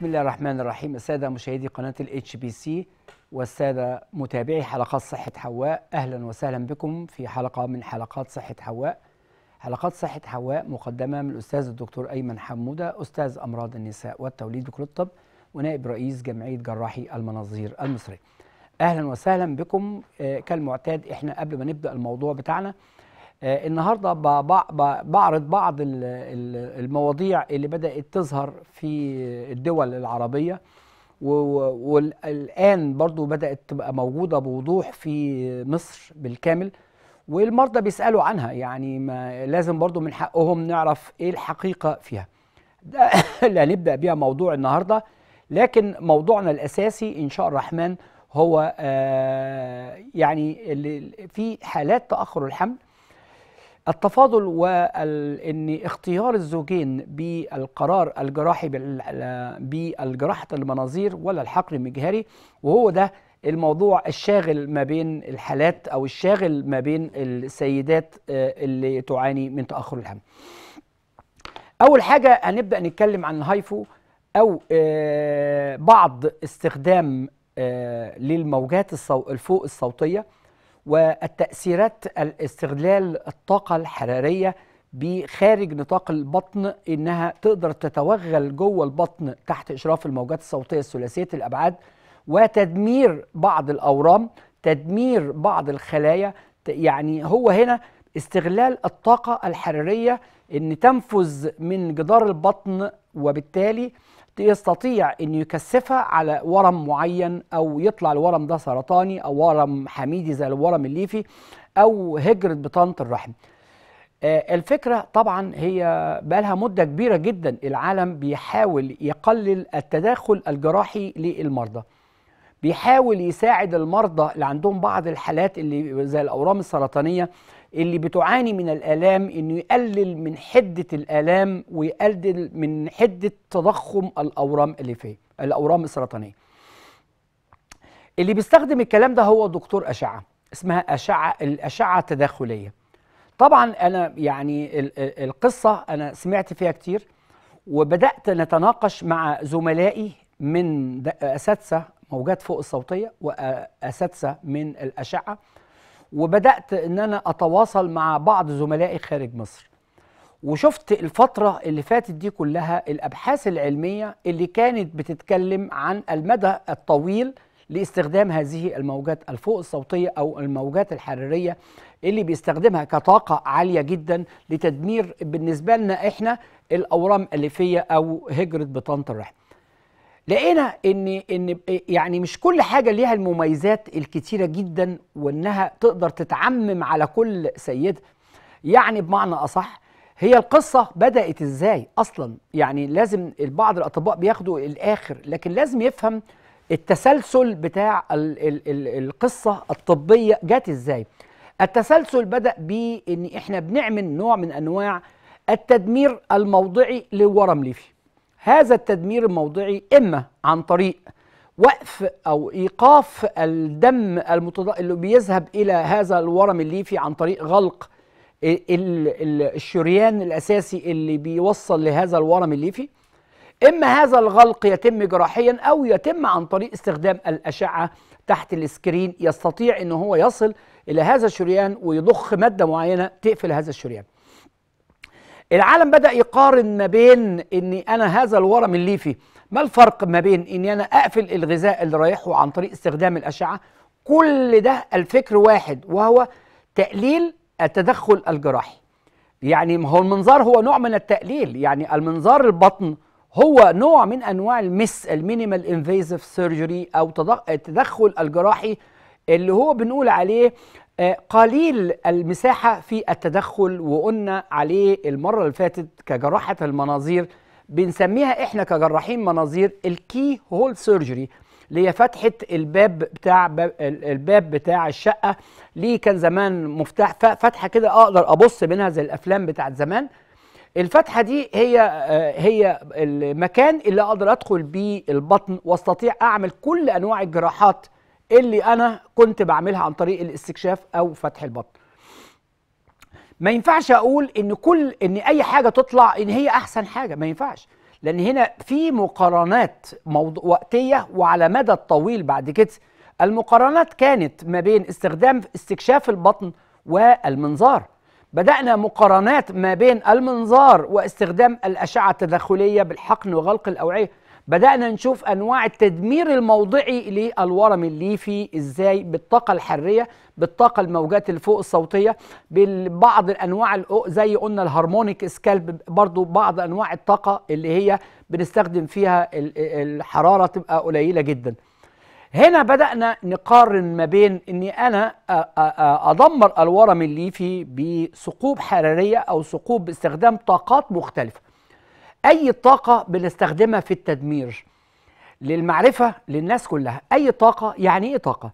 بسم الله الرحمن الرحيم السادة مشاهدي قناة الاتش بي سي والسادة متابعي حلقات صحة حواء أهلا وسهلا بكم في حلقة من حلقات صحة حواء حلقات صحة حواء مقدمة من الأستاذ الدكتور أيمن حمودة أستاذ أمراض النساء والتوليد بكل الطب ونائب رئيس جمعية جراحي المناظير المصرية أهلا وسهلا بكم آه، كالمعتاد إحنا قبل ما نبدأ الموضوع بتاعنا آه، النهارده بعرض بعض المواضيع اللي بدات تظهر في الدول العربيه والان برضو بدات تبقى موجوده بوضوح في مصر بالكامل والمرضى بيسالوا عنها يعني ما لازم برضو من حقهم نعرف ايه الحقيقه فيها ده اللي هنبدا بيها موضوع النهارده لكن موضوعنا الاساسي ان شاء الرحمن هو آه، يعني اللي في حالات تاخر الحمل التفاضل وان اختيار الزوجين بالقرار الجراحي بالجراحه المناظير ولا الحقن المجهري وهو ده الموضوع الشاغل ما بين الحالات او الشاغل ما بين السيدات آه، اللي تعاني من تاخر الحمل. اول حاجه هنبدا نتكلم عن الهايفو او آه، بعض استخدام آه، للموجات الفوق الصوتيه والتأثيرات الاستغلال الطاقة الحرارية بخارج نطاق البطن انها تقدر تتوغل جوه البطن تحت اشراف الموجات الصوتيه الثلاثيه الابعاد وتدمير بعض الاورام تدمير بعض الخلايا يعني هو هنا استغلال الطاقه الحراريه ان تنفذ من جدار البطن وبالتالي يستطيع أن يكثفها على ورم معين أو يطلع الورم ده سرطاني أو ورم حميدي زي الورم الليفي أو هجرة بطانة الرحم آه، الفكرة طبعا هي بقالها مدة كبيرة جدا العالم بيحاول يقلل التداخل الجراحي للمرضى بيحاول يساعد المرضى اللي عندهم بعض الحالات اللي زي الأورام السرطانية اللي بتعاني من الآلام إنه يقلل من حدة الآلام ويقلل من حدة تضخم الأورام اللي فيه الأورام السرطانية اللي بيستخدم الكلام ده هو دكتور أشعة اسمها أشعة الأشعة التداخلية طبعا أنا يعني القصة أنا سمعت فيها كتير وبدأت نتناقش مع زملائي من أساتذة موجات فوق الصوتية وأساتذة من الأشعة وبدات ان انا اتواصل مع بعض زملائي خارج مصر وشفت الفتره اللي فاتت دي كلها الابحاث العلميه اللي كانت بتتكلم عن المدى الطويل لاستخدام هذه الموجات الفوق الصوتيه او الموجات الحراريه اللي بيستخدمها كطاقه عاليه جدا لتدمير بالنسبه لنا احنا الاورام الاليفيه او هجره بطانه الرحم لقينا ان ان يعني مش كل حاجه ليها المميزات الكتيره جدا وانها تقدر تتعمم على كل سيد يعني بمعنى اصح هي القصه بدات ازاي اصلا يعني لازم البعض الاطباء بياخدوا الاخر لكن لازم يفهم التسلسل بتاع الـ الـ الـ القصه الطبيه جت ازاي التسلسل بدا بان احنا بنعمل نوع من انواع التدمير الموضعي لورم ليفي هذا التدمير الموضعي إما عن طريق وقف أو إيقاف الدم المتض... اللي بيذهب إلى هذا الورم الليفي عن طريق غلق الشريان الأساسي اللي بيوصل لهذا الورم الليفي إما هذا الغلق يتم جراحيا أو يتم عن طريق استخدام الأشعة تحت السكرين يستطيع أنه هو يصل إلى هذا الشريان ويضخ مادة معينة تقفل هذا الشريان العالم بدا يقارن ما بين اني انا هذا الورم الليفي ما الفرق ما بين اني انا اقفل الغذاء اللي رايحه عن طريق استخدام الاشعه كل ده الفكر واحد وهو تقليل التدخل الجراحي يعني هو المنظار هو نوع من التقليل يعني المنظار البطن هو نوع من انواع المس المينيمال انفيزيف سيرجري او التدخل الجراحي اللي هو بنقول عليه آه، قليل المساحة في التدخل وقلنا عليه المرة اللي فاتت كجراحة المناظير بنسميها احنا كجراحين مناظير الكي هول سيرجري اللي هي فتحة الباب بتاع الباب بتاع الشقة ليه كان زمان مفتاح فتحة كده اقدر ابص منها زي الافلام بتاعت زمان الفتحة دي هي آه، هي المكان اللي اقدر ادخل بيه البطن واستطيع اعمل كل انواع الجراحات اللي انا كنت بعملها عن طريق الاستكشاف او فتح البطن ما ينفعش اقول ان كل ان اي حاجه تطلع ان هي احسن حاجه ما ينفعش لان هنا في مقارنات موضوع وقتيه وعلى مدى الطويل بعد كده المقارنات كانت ما بين استخدام استكشاف البطن والمنظار بدأنا مقارنات ما بين المنظار واستخدام الأشعة التدخلية بالحقن وغلق الأوعية بدأنا نشوف أنواع التدمير الموضعي للورم الليفي إزاي بالطاقة الحرية بالطاقة الموجات الفوق الصوتية ببعض الأنواع زي قلنا الهارمونيك سكالب برضو بعض أنواع الطاقة اللي هي بنستخدم فيها الحرارة تبقى قليلة جدا هنا بدأنا نقارن ما بين أني أنا أدمر الورم الليفي بثقوب حرارية أو ثقوب باستخدام طاقات مختلفة اي طاقه بنستخدمها في التدمير للمعرفه للناس كلها اي طاقه يعني ايه طاقه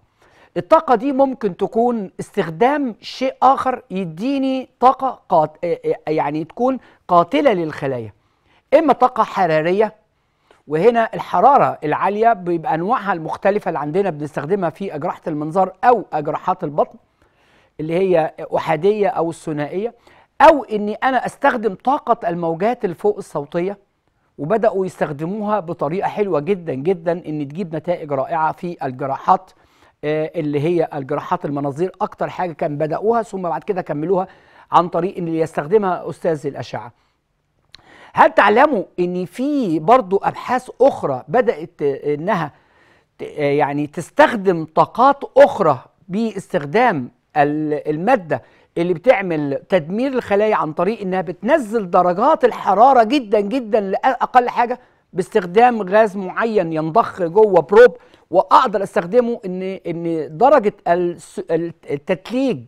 الطاقه دي ممكن تكون استخدام شيء اخر يديني طاقه قات... يعني تكون قاتله للخلايا اما طاقه حراريه وهنا الحراره العاليه بيبقى انواعها المختلفه اللي عندنا بنستخدمها في اجرحه المنظار او اجرحات البطن اللي هي احاديه او الثنائيه أو إني أنا أستخدم طاقة الموجات الفوق الصوتية وبدأوا يستخدموها بطريقة حلوة جدا جدا إن تجيب نتائج رائعة في الجراحات آه، اللي هي الجراحات المناظير أكتر حاجة كان بدأوها ثم بعد كده كملوها عن طريق إن اللي يستخدمها أستاذ الأشعة هل تعلموا إن في برضو أبحاث أخرى بدأت آه، إنها آه، يعني تستخدم طاقات أخرى باستخدام المادة اللي بتعمل تدمير الخلايا عن طريق انها بتنزل درجات الحراره جدا جدا لاقل حاجه باستخدام غاز معين ينضخ جوه بروب واقدر استخدمه ان ان درجه التتليج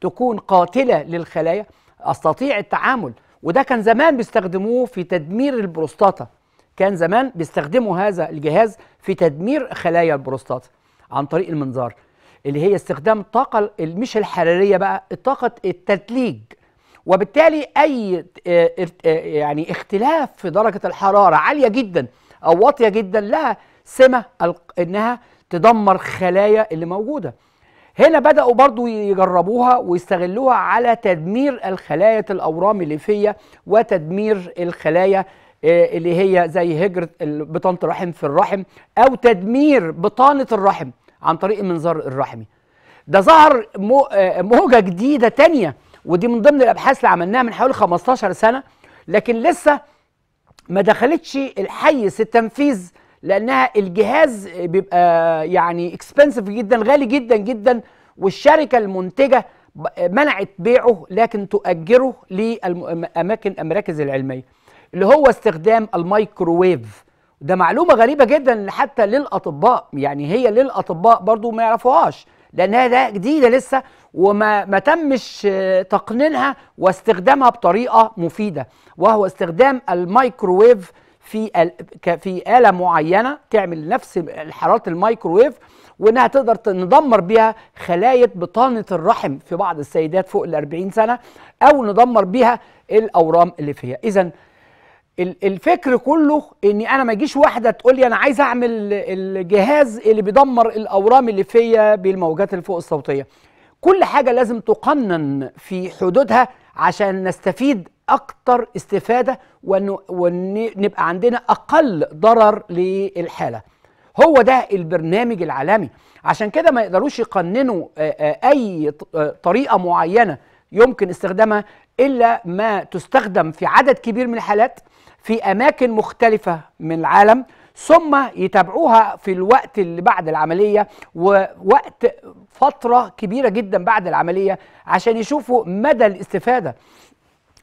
تكون قاتله للخلايا استطيع التعامل وده كان زمان بيستخدموه في تدمير البروستاتا كان زمان بيستخدموا هذا الجهاز في تدمير خلايا البروستاتا عن طريق المنظار اللي هي استخدام الطاقه مش الحراريه بقى الطاقه التتليج وبالتالي اي آه، آه، يعني اختلاف في درجه الحراره عاليه جدا او واطيه جدا لها سمه انها تدمر خلايا اللي موجوده هنا بدأوا برضو يجربوها ويستغلوها على تدمير الخلايا الأورام الليفية وتدمير الخلايا آه، اللي هي زي هجرة بطانة الرحم في الرحم أو تدمير بطانة الرحم عن طريق المنظار الرحمي ده ظهر آه، موجة جديدة تانية ودي من ضمن الأبحاث اللي عملناها من حوالي 15 سنة لكن لسه ما دخلتش الحيز التنفيذ لأنها الجهاز بيبقى يعني اكسبنسيف جدا غالي جدا جدا والشركة المنتجة منعت بيعه لكن تؤجره لأماكن المراكز العلمية اللي هو استخدام الميكروويف ده معلومة غريبة جدا حتى للأطباء يعني هي للأطباء برضو ما يعرفوهاش لأنها ده جديدة لسه وما ما تمش تقنينها واستخدامها بطريقة مفيدة وهو استخدام الميكروويف في في آلة معينة تعمل نفس حرارة الميكروويف وانها تقدر ندمر بيها خلايا بطانه الرحم في بعض السيدات فوق ال 40 سنه او ندمر بيها الاورام اللي فيها اذا الفكر كله ان انا ما يجيش واحده تقول لي انا عايز اعمل الجهاز اللي بيدمر الاورام اللي فيا بالموجات الفوق الصوتيه كل حاجه لازم تقنن في حدودها عشان نستفيد اكتر استفاده ونبقى عندنا اقل ضرر للحاله هو ده البرنامج العالمي عشان كده ما يقدروش يقننوا اي طريقه معينه يمكن استخدامها إلا ما تستخدم في عدد كبير من الحالات في أماكن مختلفة من العالم ثم يتابعوها في الوقت اللي بعد العملية ووقت فترة كبيرة جدا بعد العملية عشان يشوفوا مدى الاستفادة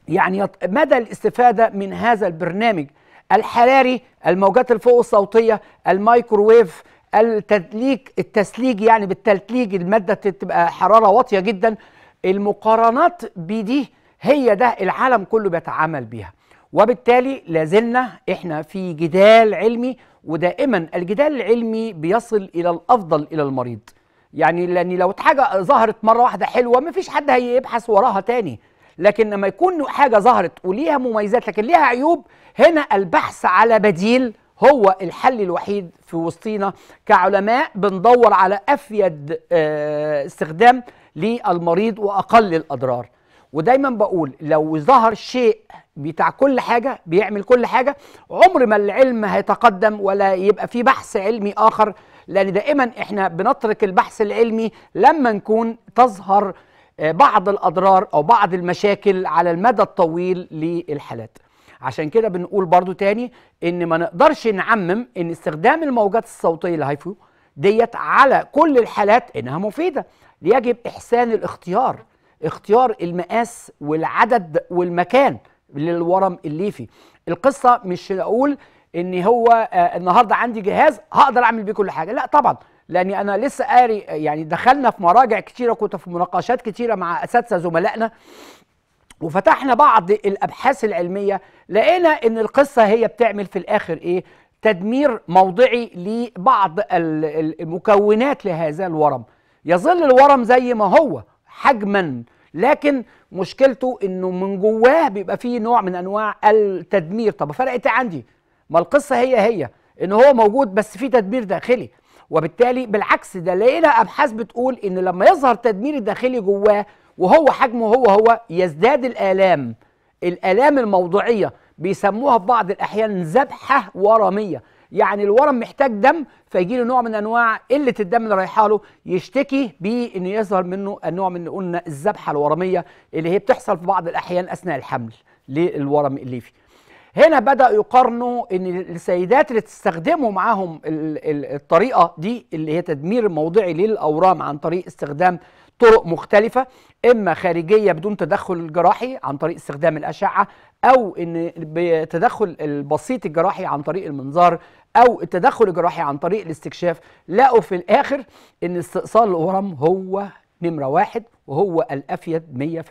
يعني مدى الاستفادة من هذا البرنامج الحراري الموجات الفوق الصوتية الميكروويف التدليك التسليج يعني بالتلتليج المادة تبقى حرارة واطية جدا المقارنات بدي هي ده العالم كله بيتعامل بيها وبالتالي لازلنا احنا في جدال علمي ودائما الجدال العلمي بيصل الى الافضل الى المريض يعني لان لو حاجه ظهرت مره واحده حلوه مفيش حد هيبحث وراها تاني لكن لما يكون حاجه ظهرت وليها مميزات لكن ليها عيوب هنا البحث على بديل هو الحل الوحيد في وسطينا كعلماء بندور على افيد آه، استخدام للمريض واقل الاضرار ودايما بقول لو ظهر شيء بتاع كل حاجه بيعمل كل حاجه عمر ما العلم هيتقدم ولا يبقى في بحث علمي اخر لان دائما احنا بنترك البحث العلمي لما نكون تظهر آه، بعض الاضرار او بعض المشاكل على المدى الطويل للحالات عشان كده بنقول برضو تاني ان ما نقدرش نعمم ان استخدام الموجات الصوتيه الهايفو ديت على كل الحالات انها مفيده يجب احسان الاختيار اختيار المقاس والعدد والمكان للورم الليفي القصه مش اقول ان هو آه، النهارده عندي جهاز هقدر اعمل بيه كل حاجه لا طبعا لاني انا لسه قاري يعني دخلنا في مراجع كتيره كنت في مناقشات كتيره مع اساتذه زملائنا وفتحنا بعض الابحاث العلميه لقينا ان القصه هي بتعمل في الاخر ايه تدمير موضعي لبعض المكونات لهذا الورم يظل الورم زي ما هو حجما لكن مشكلته انه من جواه بيبقى فيه نوع من انواع التدمير طب فرقت إيه عندي ما القصه هي هي ان هو موجود بس في تدمير داخلي وبالتالي بالعكس ده لقينا ابحاث بتقول ان لما يظهر تدمير الداخلي جواه وهو حجمه هو هو يزداد الالام الالام الموضوعيه بيسموها في بعض الاحيان ذبحه ورميه يعني الورم محتاج دم فيجي له نوع من انواع قله الدم اللي رايحه له يشتكي بانه يظهر منه النوع من اللي قلنا الذبحه الورميه اللي هي بتحصل في بعض الاحيان اثناء الحمل للورم الليفي هنا بدأ يقارنوا ان السيدات اللي تستخدموا معاهم الطريقه دي اللي هي تدمير موضعي للاورام عن طريق استخدام طرق مختلفة إما خارجية بدون تدخل جراحي عن طريق استخدام الأشعة أو إن بتدخل البسيط الجراحي عن طريق المنظار او التدخل الجراحي عن طريق الاستكشاف لقوا في الاخر ان استئصال الورم هو نمره واحد وهو الافيد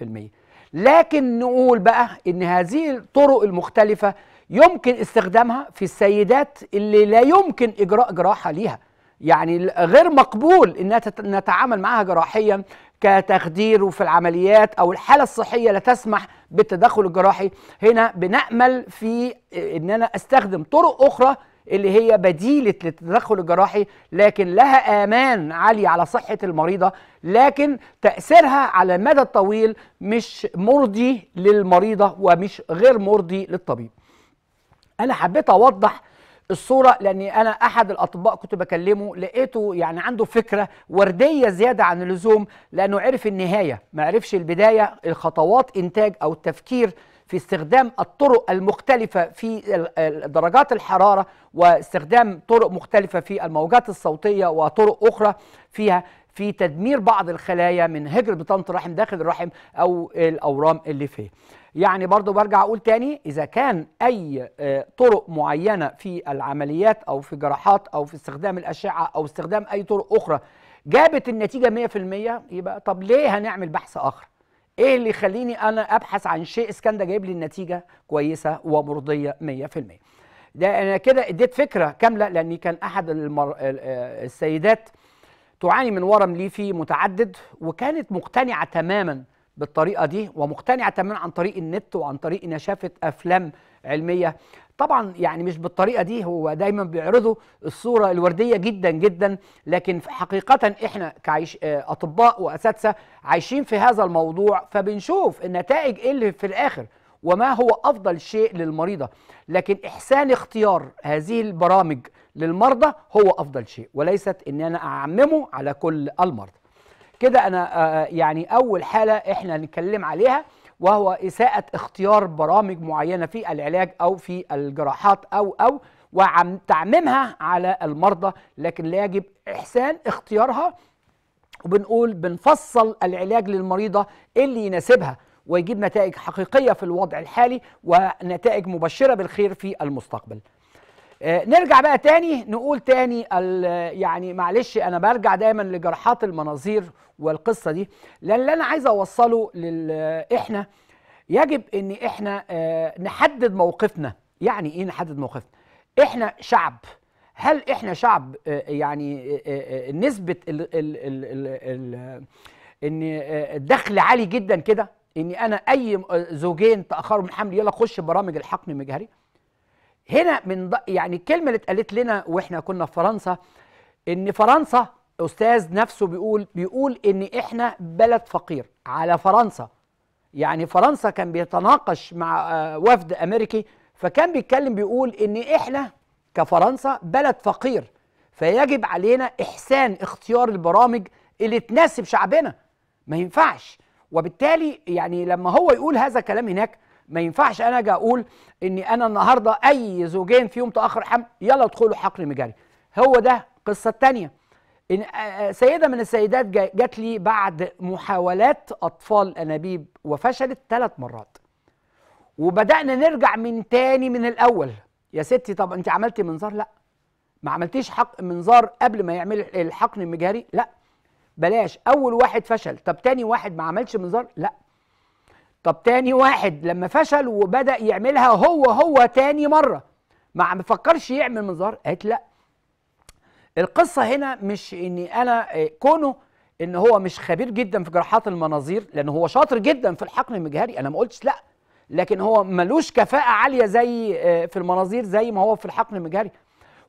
100% لكن نقول بقى ان هذه الطرق المختلفه يمكن استخدامها في السيدات اللي لا يمكن اجراء جراحه ليها يعني غير مقبول انها نتعامل معها جراحيا كتخدير وفي العمليات او الحاله الصحيه لا تسمح بالتدخل الجراحي هنا بنامل في ان انا استخدم طرق اخرى اللي هي بديلة للتدخل الجراحي لكن لها آمان عالي على صحة المريضة لكن تأثيرها على المدى الطويل مش مرضي للمريضة ومش غير مرضي للطبيب أنا حبيت أوضح الصورة لأني أنا أحد الأطباء كنت بكلمه لقيته يعني عنده فكرة وردية زيادة عن اللزوم لأنه عرف النهاية ما عرفش البداية الخطوات إنتاج أو التفكير في استخدام الطرق المختلفة في درجات الحرارة واستخدام طرق مختلفة في الموجات الصوتية وطرق أخرى فيها في تدمير بعض الخلايا من هجر بطانة الرحم داخل الرحم أو الأورام اللي فيه يعني برضو برجع أقول تاني إذا كان أي آه، طرق معينة في العمليات أو في جراحات أو في استخدام الأشعة أو استخدام أي طرق أخرى جابت النتيجة 100% يبقى طب ليه هنعمل بحث آخر ايه اللي يخليني انا ابحث عن شيء اسكندا جايب لي النتيجه كويسه ومرضيه 100% ده انا كده اديت فكره كامله لاني كان احد المر... آه، السيدات تعاني من ورم ليفي متعدد وكانت مقتنعه تماما بالطريقه دي ومقتنعه تماما عن طريق النت وعن طريق انها شافت افلام علميه طبعا يعني مش بالطريقه دي هو دايما بيعرضوا الصوره الورديه جدا جدا لكن حقيقه احنا كعيش آه، اطباء واساتذه عايشين في هذا الموضوع فبنشوف النتائج ايه اللي في الاخر وما هو افضل شيء للمريضه لكن احسان اختيار هذه البرامج للمرضى هو افضل شيء وليست ان انا اعممه على كل المرضى كده انا آه، آه، يعني اول حاله احنا هنتكلم عليها وهو إساءة اختيار برامج معينة في العلاج أو في الجراحات أو أو وعم تعميمها على المرضى لكن لا يجب إحسان اختيارها وبنقول بنفصل العلاج للمريضة اللي يناسبها ويجيب نتائج حقيقية في الوضع الحالي ونتائج مبشرة بالخير في المستقبل آه، نرجع بقى تاني نقول تاني يعني معلش انا برجع دايما لجرحات المناظير والقصه دي لان اللي انا عايز اوصله لل احنا يجب ان احنا آه، نحدد موقفنا يعني ايه نحدد موقفنا احنا شعب هل احنا شعب آه، يعني نسبه ال ال ال ال ان الدخل عالي جدا كده ان انا اي زوجين تاخروا من حمل يلا خش برامج الحقن المجهري هنا من يعني الكلمه اللي اتقالت لنا واحنا كنا في فرنسا ان فرنسا استاذ نفسه بيقول بيقول ان احنا بلد فقير على فرنسا يعني فرنسا كان بيتناقش مع آه، وفد امريكي فكان بيتكلم بيقول ان احنا كفرنسا بلد فقير فيجب علينا احسان اختيار البرامج اللي تناسب شعبنا ما ينفعش وبالتالي يعني لما هو يقول هذا كلام هناك ما ينفعش انا اجي اقول اني انا النهارده اي زوجين فيهم تاخر حمل يلا ادخلوا حقن مجاري هو ده القصه الثانيه إن آه، آه، سيده من السيدات جات لي بعد محاولات اطفال انابيب وفشلت ثلاث مرات وبدانا نرجع من تاني من الاول يا ستي طب انت عملتي منظار لا ما عملتيش حق منظار قبل ما يعمل الحقن المجهري لا بلاش اول واحد فشل طب تاني واحد ما عملش منظار لا طب تاني واحد لما فشل وبدا يعملها هو هو تاني مره ما بفكرش يعمل منظار قالت لا القصه هنا مش اني انا آه، كونه ان هو مش خبير جدا في جراحات المناظير لان هو شاطر جدا في الحقن المجهري انا ما قلتش لا لكن هو ملوش كفاءه عاليه زي آه، في المناظير زي ما هو في الحقن المجهري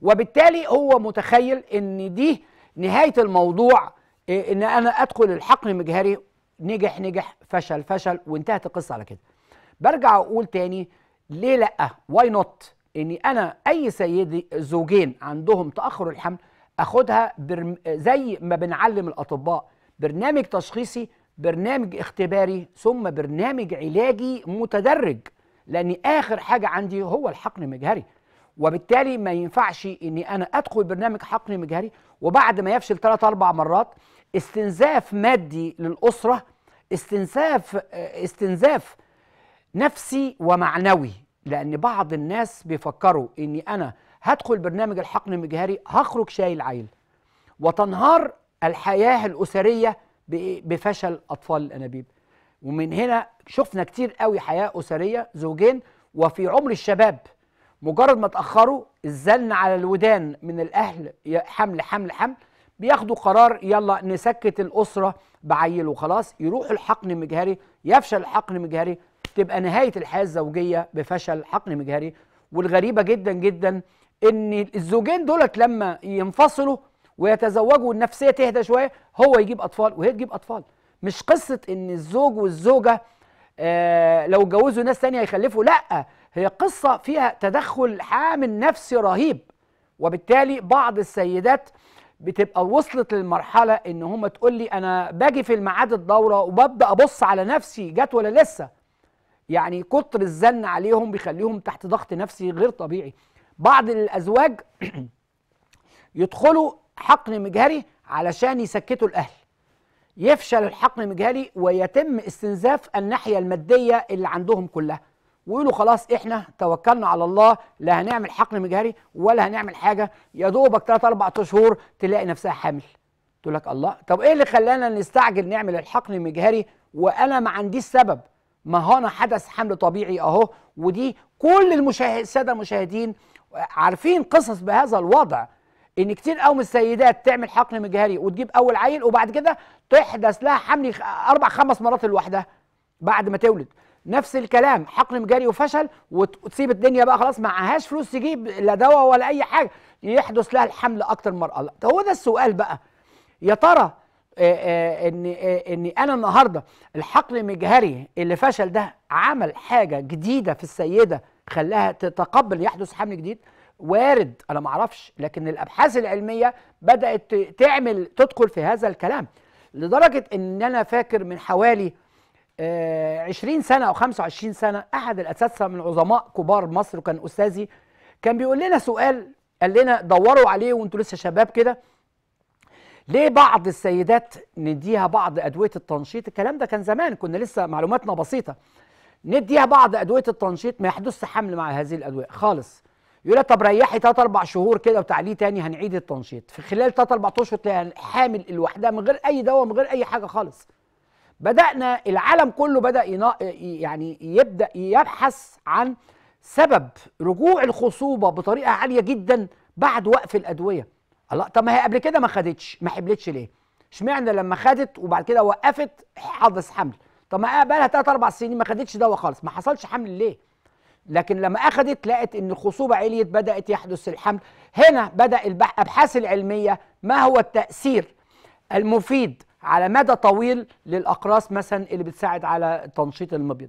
وبالتالي هو متخيل ان دي نهايه الموضوع آه، ان انا ادخل الحقن المجهري نجح نجح فشل فشل وانتهت القصه على كده برجع اقول تاني ليه لا واي نوت اني انا اي سيدي زوجين عندهم تاخر الحمل اخدها برم... زي ما بنعلم الاطباء برنامج تشخيصي برنامج اختباري ثم برنامج علاجي متدرج لان اخر حاجه عندي هو الحقن المجهري وبالتالي ما ينفعش اني انا ادخل برنامج حقن مجهري وبعد ما يفشل ثلاث اربع مرات استنزاف مادي للاسره استنزاف استنزاف نفسي ومعنوي لان بعض الناس بيفكروا اني انا هدخل برنامج الحقن المجهري هخرج شايل عيل وتنهار الحياه الاسريه بفشل اطفال الانابيب ومن هنا شفنا كتير قوي حياه اسريه زوجين وفي عمر الشباب مجرد ما تاخروا الزن على الودان من الاهل حمل حمل حمل بياخدوا قرار يلا نسكت الاسره بعيله خلاص يروح الحقن المجهري يفشل الحقن المجهري تبقى نهايه الحياه الزوجيه بفشل حقن مجهري والغريبه جدا جدا ان الزوجين دولت لما ينفصلوا ويتزوجوا والنفسيه تهدى شويه هو يجيب اطفال وهي تجيب اطفال مش قصه ان الزوج والزوجه آه لو اتجوزوا ناس تانية هيخلفوا لا هي قصه فيها تدخل حامل نفسي رهيب وبالتالي بعض السيدات بتبقى وصلت للمرحله ان هما تقول لي انا باجي في الميعاد الدوره وببدا ابص على نفسي جت ولا لسه يعني كتر الزن عليهم بيخليهم تحت ضغط نفسي غير طبيعي بعض الازواج يدخلوا حقن مجهري علشان يسكتوا الاهل يفشل الحقن المجهري ويتم استنزاف الناحيه الماديه اللي عندهم كلها ويقولوا خلاص احنا توكلنا على الله لا هنعمل حقن مجهري ولا هنعمل حاجه يا دوبك ثلاث اربع شهور تلاقي نفسها حامل تقول لك الله طب ايه اللي خلانا نستعجل نعمل الحقن المجهري وانا ما عنديش سبب ما هنا حدث حمل طبيعي اهو ودي كل المشاهد الساده المشاهدين عارفين قصص بهذا الوضع ان كتير قوي من السيدات تعمل حقن مجهري وتجيب اول عيل وبعد كده تحدث لها حمل اربع خمس مرات لوحدها بعد ما تولد نفس الكلام حقن مجاري وفشل وتسيب الدنيا بقى خلاص معهاش فلوس تجيب لا دواء ولا اي حاجه يحدث لها الحمل اكتر مرأة الله هو ده السؤال بقى يا ترى آه، آه، ان آه، ان انا النهارده الحقن المجهري اللي فشل ده عمل حاجه جديده في السيده خلاها تتقبل يحدث حمل جديد وارد انا ما اعرفش لكن الابحاث العلميه بدات تعمل تدخل في هذا الكلام لدرجه ان انا فاكر من حوالي 20 آه، سنه او 25 سنه احد الاساتذه من عظماء كبار مصر وكان استاذي كان بيقول لنا سؤال قال لنا دوروا عليه وانتوا لسه شباب كده ليه بعض السيدات نديها بعض ادويه التنشيط الكلام ده كان زمان كنا لسه معلوماتنا بسيطه نديها بعض ادويه التنشيط ما يحدثش حمل مع هذه الادويه خالص يقول لها طب ريحي ثلاث اربع شهور كده وتعليه تاني هنعيد التنشيط في خلال ثلاث اربع اشهر تلاقي حامل لوحدها من غير اي دواء من غير اي حاجه خالص بدانا العالم كله بدا ينا يعني يبدا يبحث عن سبب رجوع الخصوبه بطريقه عاليه جدا بعد وقف الادويه الله طب ما هي قبل كده ما خدتش ما حبلتش ليه اشمعنى لما خدت وبعد كده وقفت حدث حمل طب ما بقى لها 3 4 سنين ما خدتش دواء خالص ما حصلش حمل ليه لكن لما اخذت لقت ان الخصوبه عليت بدات يحدث الحمل هنا بدا الابحاث العلميه ما هو التاثير المفيد على مدى طويل للأقراص مثلا اللي بتساعد على تنشيط المبيض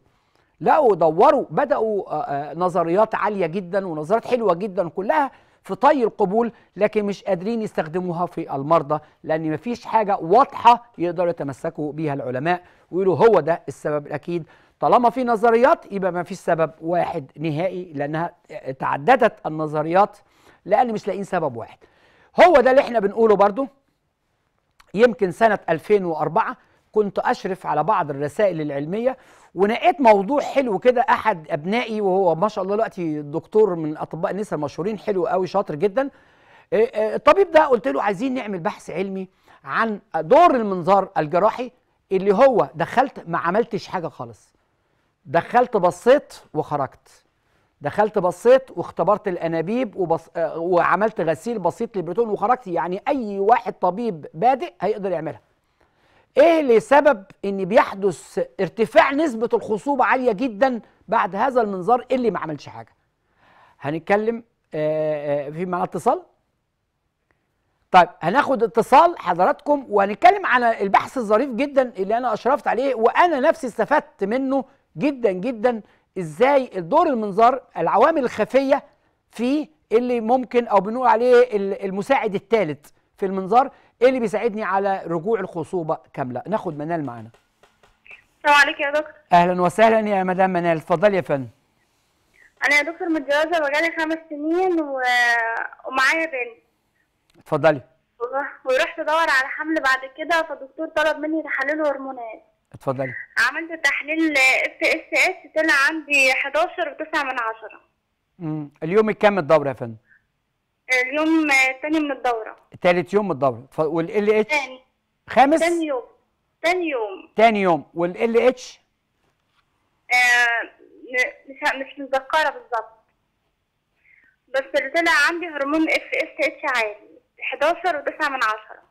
لقوا دوروا بدأوا آه، آه، نظريات عالية جدا ونظريات حلوة جدا كلها في طي القبول لكن مش قادرين يستخدموها في المرضى لأن مفيش حاجة واضحة يقدروا يتمسكوا بيها العلماء ويقولوا هو ده السبب الأكيد طالما في نظريات يبقى ما فيش سبب واحد نهائي لأنها تعددت النظريات لأن مش لاقيين سبب واحد هو ده اللي احنا بنقوله برضو يمكن سنة 2004 كنت أشرف على بعض الرسائل العلمية ونقيت موضوع حلو كده أحد أبنائي وهو ما شاء الله دلوقتي دكتور من أطباء النساء المشهورين حلو قوي شاطر جدا آه، آه، الطبيب ده قلت له عايزين نعمل بحث علمي عن دور المنظار الجراحي اللي هو دخلت ما عملتش حاجة خالص دخلت بصيت وخرجت دخلت بصيت واختبرت الانابيب وبص... آه، وعملت غسيل بسيط للبريتون وخرجت يعني اي واحد طبيب بادئ هيقدر يعملها ايه اللي سبب ان بيحدث ارتفاع نسبه الخصوبه عاليه جدا بعد هذا المنظار اللي ما عملش حاجه هنتكلم آه، آه، في معنا اتصال طيب هناخد اتصال حضراتكم وهنتكلم على البحث الظريف جدا اللي انا اشرفت عليه وانا نفسي استفدت منه جدا جدا ازاي دور المنظار العوامل الخفيه في اللي ممكن او بنقول عليه المساعد الثالث في المنظار اللي بيساعدني على رجوع الخصوبه كامله ناخد منال معانا السلام عليكم يا دكتور اهلا وسهلا يا مدام منال اتفضلي يا فندم انا يا دكتور متجوزه بقالي خمس سنين و... ومعايا بنت اتفضلي ورحت ادور على حمل بعد كده فالدكتور طلب مني تحاليل هرمونات اتفضلي عملت تحليل اف اس اس طلع عندي 11 و9 من 10 امم اليوم الكام الدوره يا فندم؟ اليوم الثاني من الدوره ثالث يوم من الدوره والال اتش تاني خامس تاني يوم تاني يوم تاني يوم والال اتش ااا آه، مش مش متذكره بالظبط بس اللي طلع عندي هرمون اف اس اتش عالي 11 و9 من 10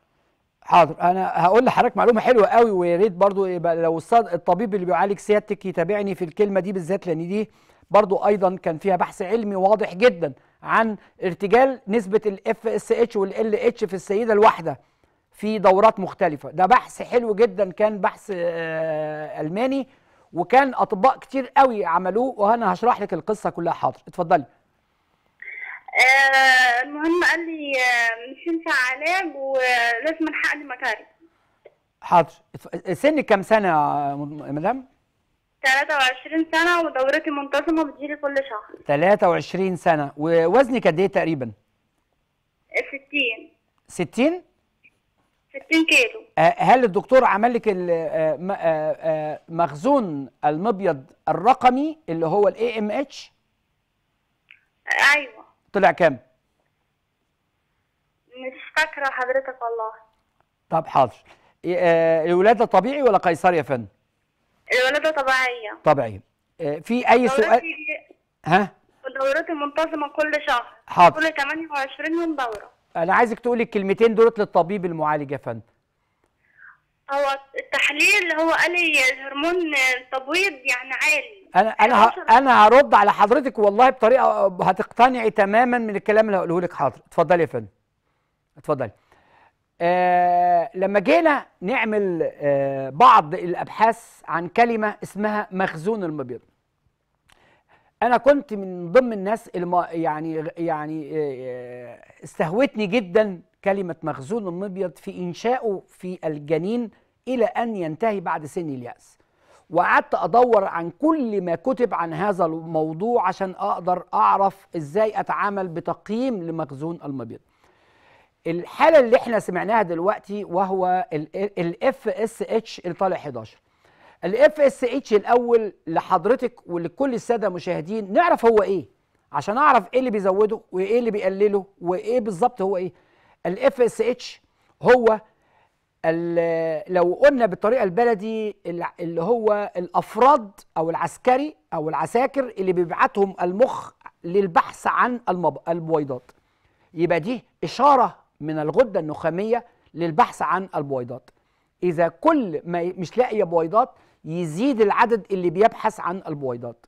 حاضر انا هقول لحضرتك معلومه حلوه قوي ويا ريت برضو يبقى لو الطبيب اللي بيعالج سيادتك يتابعني في الكلمه دي بالذات لان دي برضو ايضا كان فيها بحث علمي واضح جدا عن ارتجال نسبه الاف اس اتش والال اتش في السيده الواحده في دورات مختلفه ده بحث حلو جدا كان بحث آه الماني وكان اطباء كتير قوي عملوه وانا هشرح لك القصه كلها حاضر اتفضلي آه، المهم قال لي آه، مش هينفع علاج ولازم الحق لي مكاري حاضر سنك كام سنه يا مدام 23 سنه ودورتي منتظمه بتجيلي كل شهر 23 سنه ووزنك قد ايه تقريبا 60 60 60 كيلو آه، هل الدكتور عمل لك مخزون المبيض الرقمي اللي هو الاي ام اتش ايوه طلع كام؟ مش فاكره حضرتك والله طب حاضر إيه، آه، الولاده طبيعي ولا قيصري يا فندم؟ الولاده طبيعيه طبيعية آه، في اي سؤال ها؟ دورتي منتظمه كل شهر حاضر كل 28 يوم دوره انا عايزك تقولي الكلمتين دولت للطبيب المعالج يا فندم هو التحليل هو قال لي هرمون التبويض يعني عالي انا انا انا هرد على حضرتك والله بطريقه هتقتنعي تماما من الكلام اللي هقوله لك حاضر اتفضلي يا فندم اتفضلي آه لما جينا نعمل آه بعض الابحاث عن كلمه اسمها مخزون المبيض انا كنت من ضمن الناس اللي يعني يعني آه،, آه استهوتني جدا كلمه مخزون المبيض في انشائه في الجنين الى ان ينتهي بعد سن الياس وقعدت ادور عن كل ما كتب عن هذا الموضوع عشان اقدر اعرف ازاي اتعامل بتقييم لمخزون المبيض الحاله اللي احنا سمعناها دلوقتي وهو الاف اس اتش اللي طالع 11 الاف اس اتش الاول لحضرتك ولكل الساده المشاهدين نعرف هو ايه عشان اعرف ايه اللي بيزوده وايه اللي بيقلله وايه بالظبط هو ايه الاف اس اتش هو لو قلنا بالطريقه البلدي اللي هو الافراد او العسكري او العساكر اللي بيبعتهم المخ للبحث عن البويضات يبقى دي اشاره من الغده النخاميه للبحث عن البويضات اذا كل ما مش لاقيه بويضات يزيد العدد اللي بيبحث عن البويضات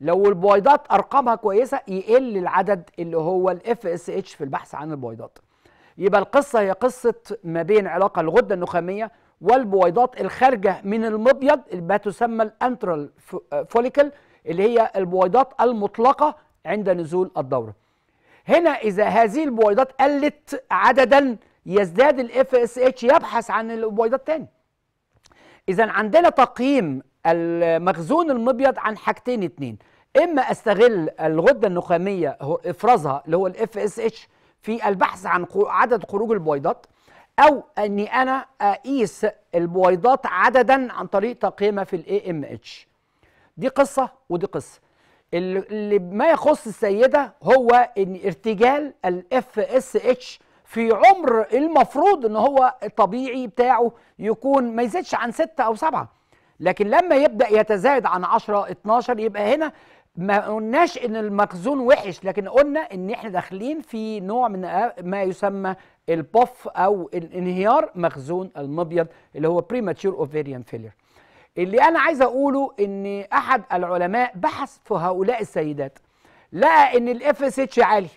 لو البويضات ارقامها كويسه يقل العدد اللي هو الاف اس اتش في البحث عن البويضات يبقى القصة هي قصة ما بين علاقة الغدة النخامية والبويضات الخارجة من المبيض اللي بتسمى الانترال فوليكل اللي هي البويضات المطلقة عند نزول الدورة هنا إذا هذه البويضات قلت عددا يزداد الاف اس اتش يبحث عن البويضات تاني إذا عندنا تقييم المخزون المبيض عن حاجتين اتنين اما استغل الغده النخاميه افرازها اللي هو الاف اس اتش في البحث عن عدد خروج البويضات او اني انا اقيس البويضات عددا عن طريق تقييمها في الاي ام اتش دي قصه ودي قصه اللي ما يخص السيده هو ان ارتجال الاف اس اتش في عمر المفروض ان هو الطبيعي بتاعه يكون ما يزيدش عن 6 او 7 لكن لما يبدا يتزايد عن 10 12 يبقى هنا ما قلناش ان المخزون وحش لكن قلنا ان احنا داخلين في نوع من ما يسمى البوف او الانهيار مخزون المبيض اللي هو بريماتشور اوفيريان فيلير اللي انا عايز اقوله ان احد العلماء بحث في هؤلاء السيدات لقى ان الاف اس اتش عالي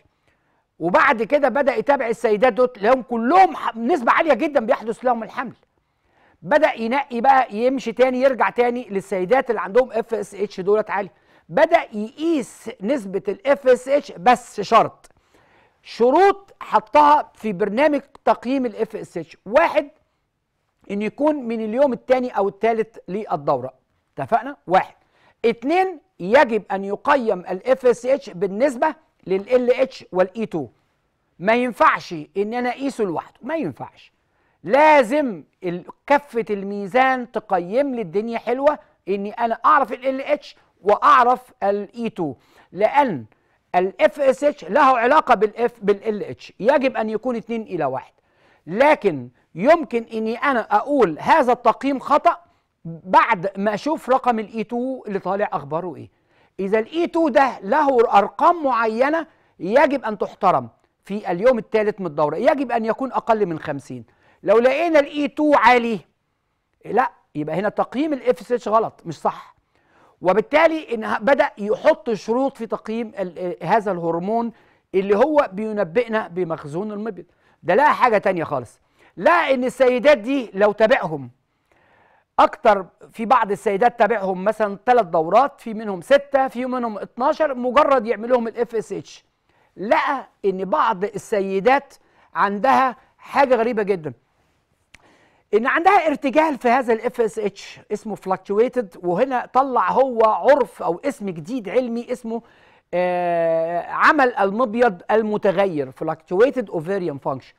وبعد كده بدا يتابع السيدات دول لهم كلهم نسبه عاليه جدا بيحدث لهم الحمل بدا ينقي بقى يمشي تاني يرجع تاني للسيدات اللي عندهم اف اس اتش دولت عالي بدا يقيس نسبه الاف اس اتش بس شرط شروط حطها في برنامج تقييم الاف اس اتش واحد ان يكون من اليوم الثاني او الثالث للدوره اتفقنا واحد اتنين يجب ان يقيم الاف اس اتش بالنسبه للال اتش والاي 2 e ما ينفعش ان انا اقيسه لوحده ما ينفعش لازم كفه الميزان تقيم لي الدنيا حلوه اني انا اعرف ال اتش واعرف الاي 2 e لان الاف اس اتش له علاقه بالاف بالال اتش يجب ان يكون 2 الى 1 لكن يمكن اني انا اقول هذا التقييم خطا بعد ما اشوف رقم الاي 2 e اللي طالع اخباره ايه اذا الاي 2 e ده له ارقام معينه يجب ان تحترم في اليوم الثالث من الدوره يجب ان يكون اقل من 50 لو لقينا الاي 2 عالي لا يبقى هنا تقييم الاف اس اتش غلط مش صح وبالتالي إن بدا يحط شروط في تقييم هذا الهرمون اللي هو بينبئنا بمخزون المبيض ده لا حاجه تانية خالص لا ان السيدات دي لو تابعهم اكتر في بعض السيدات تابعهم مثلا ثلاث دورات في منهم سته في منهم 12 مجرد يعمل لهم الاف اس اتش لقى ان بعض السيدات عندها حاجه غريبه جدا ان عندها ارتجال في هذا الاف اس اتش اسمه فلكتويتد وهنا طلع هو عرف او اسم جديد علمي اسمه آه عمل المبيض المتغير فلكتويتد اوفيريان فانكشن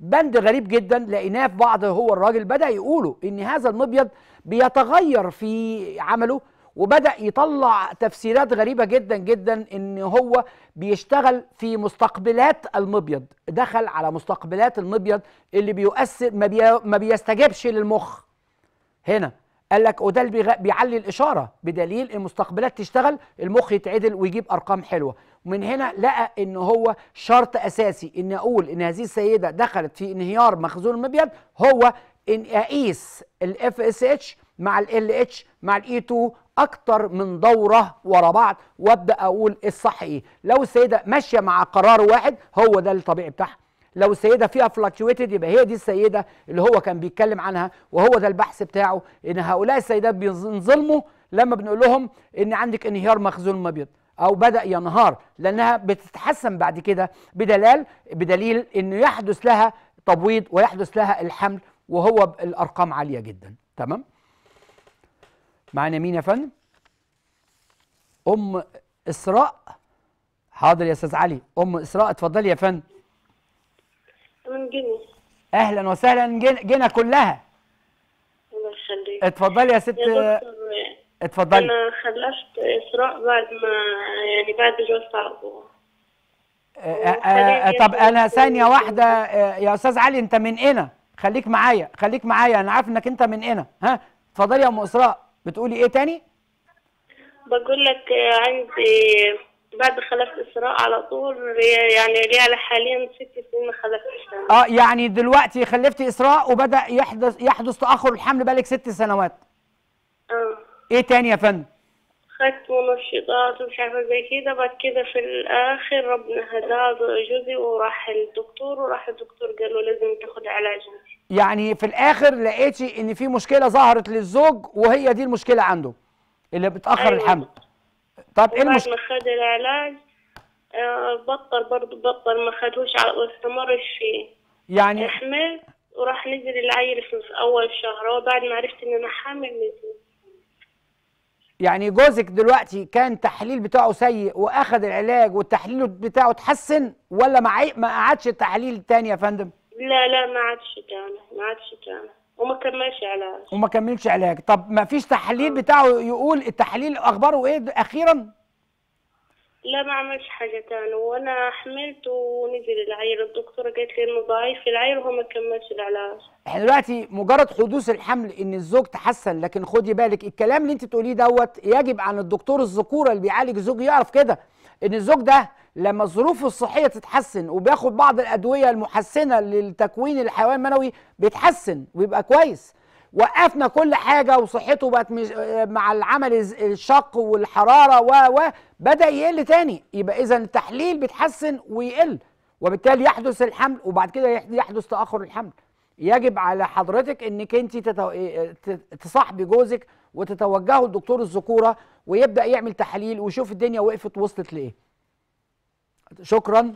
بند غريب جدا لقيناه في بعض هو الراجل بدا يقوله ان هذا المبيض بيتغير في عمله وبدأ يطلع تفسيرات غريبة جدا جدا ان هو بيشتغل في مستقبلات المبيض دخل على مستقبلات المبيض اللي بيؤثر ما, بي... ما بيستجبش للمخ هنا قال لك وده اللي بيعلي الاشاره بدليل المستقبلات تشتغل المخ يتعدل ويجيب ارقام حلوه ومن هنا لقى ان هو شرط اساسي ان اقول ان هذه السيده دخلت في انهيار مخزون المبيض هو ان اقيس الاف اس اتش مع ال اتش مع الاي 2 e اكتر من دوره ورا بعض وابدا اقول الصح ايه لو السيده ماشيه مع قرار واحد هو ده الطبيعي بتاعها لو السيده فيها فلكتويتد يبقى هي دي السيده اللي هو كان بيتكلم عنها وهو ده البحث بتاعه ان هؤلاء السيدات بينظلموا لما بنقول لهم ان عندك انهيار مخزون مبيض او بدا ينهار لانها بتتحسن بعد كده بدلال بدليل انه يحدث لها تبويض ويحدث لها الحمل وهو الارقام عاليه جدا تمام معانا مين يا فندم؟ ام اسراء حاضر يا استاذ علي ام اسراء اتفضلي يا فندم من جنة اهلا وسهلا جنة كلها الله يخليك اتفضلي يا ست يا اتفضلي انا خلفت اسراء بعد ما يعني بعد جوزت على أه، أه، أه، طب انا ثانيه واحده يا استاذ علي انت من هنا خليك معايا خليك معايا انا عارف انك انت من هنا ها اتفضلي يا ام اسراء بتقولي ايه تاني بقول لك عندي بعد خلفت اسراء على طول يعني على حاليا ست سنين ما خلفتش اه يعني دلوقتي خلفتي اسراء وبدا يحدث يحدث تاخر الحمل بقالك ست سنوات اه ايه تاني يا فندم خدت منشطات ومش عارفه زي كده بعد كده في الاخر ربنا هداه جوزي وراح الدكتور وراح الدكتور قال له لازم تاخد علاج يعني في الاخر لقيتي ان في مشكله ظهرت للزوج وهي دي المشكله عنده اللي بتاخر أيوة. الحمل طب ايه المشكله ما خد العلاج آه، بطل برضه بطل ما خدوش ما فيه يعني حمل وراح نزل العيل في اول شهر وبعد ما عرفت ان انا حامل نزل يعني جوزك دلوقتي كان تحليل بتاعه سيء واخد العلاج والتحليل بتاعه اتحسن ولا ما قعدش التحاليل الثاني يا فندم؟ لا لا ما عادش جانا ما عادش جانا وما كملش علاج وما كملش علاج طب ما فيش تحليل بتاعه يقول التحليل اخباره ايه اخيرا لا ما عملش حاجه تاني وانا حملت ونزل العير الدكتوره قالت لي انه ضعيف العير وهو ما كملش العلاج احنا دلوقتي مجرد حدوث الحمل ان الزوج تحسن لكن خدي بالك الكلام اللي انت بتقوليه دوت يجب عن الدكتور الذكوره اللي بيعالج الزوج يعرف كده ان الزوج ده لما ظروفه الصحيه تتحسن وبياخد بعض الادويه المحسنه للتكوين الحيوان المنوي بيتحسن ويبقى كويس وقفنا كل حاجه وصحته بقت مع العمل الشق والحراره و و بدا يقل تاني يبقى اذا التحليل بيتحسن ويقل وبالتالي يحدث الحمل وبعد كده يحدث تاخر الحمل يجب على حضرتك انك انت إيه، تصاحبي جوزك وتتوجهوا لدكتور الذكوره ويبدا يعمل تحاليل ويشوف الدنيا وقفت وصلت لايه شكرا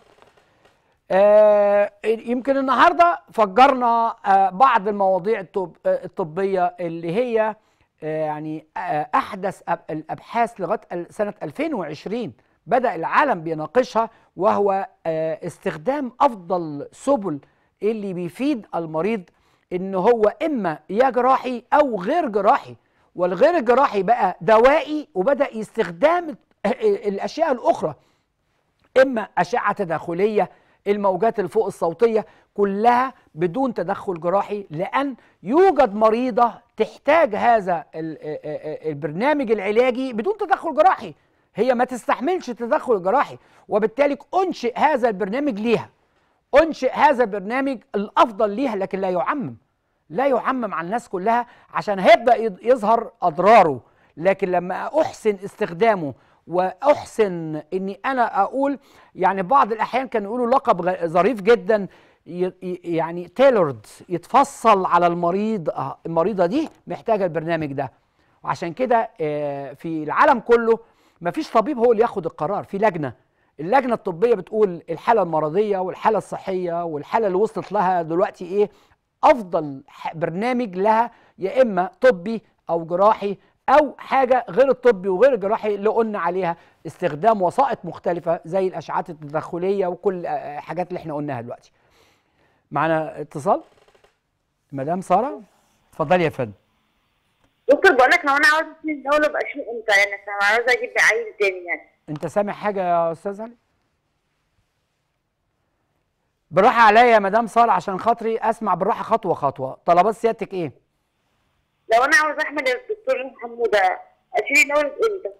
آه يمكن النهارده فجرنا آه بعض المواضيع الطب آه، الطبيه اللي هي آه يعني آه، احدث الابحاث لغايه سنه 2020 بدا العالم بيناقشها وهو آه، استخدام افضل سبل اللي بيفيد المريض ان هو اما يا جراحي او غير جراحي والغير جراحي بقى دوائي وبدا استخدام الاشياء الاخرى اما اشعه تداخليه الموجات الفوق الصوتيه كلها بدون تدخل جراحي لان يوجد مريضه تحتاج هذا البرنامج العلاجي بدون تدخل جراحي هي ما تستحملش التدخل الجراحي وبالتالي انشئ هذا البرنامج ليها انشئ هذا البرنامج الافضل ليها لكن لا يعمم لا يعمم على الناس كلها عشان هيبدا يظهر اضراره لكن لما احسن استخدامه واحسن اني انا اقول يعني بعض الاحيان كانوا يقولوا لقب ظريف جدا يعني تيلورد يتفصل على المريض آه، المريضه دي محتاجه البرنامج ده وعشان كده آه، في العالم كله مفيش طبيب هو اللي ياخد القرار في لجنه اللجنه الطبيه بتقول الحاله المرضيه والحاله الصحيه والحاله اللي وصلت لها دلوقتي ايه افضل برنامج لها يا اما طبي او جراحي او حاجه غير الطبي وغير الجراحي اللي قلنا عليها استخدام وسائط مختلفه زي الاشعات التدخليه وكل الحاجات آه، آه، اللي احنا قلناها دلوقتي معنا اتصال مدام ساره اتفضلي يا فندم دكتور بقول لك لو انا عاوز اسمي الدوله ابقى اشوف امتى يعني انا عاوز اجيب عيل تاني يعني انت سامع حاجه يا استاذ علي بالراحه عليا يا مدام ساره عشان خاطري اسمع بالراحه خطوه خطوه طلبات سيادتك ايه لو انا عاوز احمل الدكتور حموده اشيل الاول امتى؟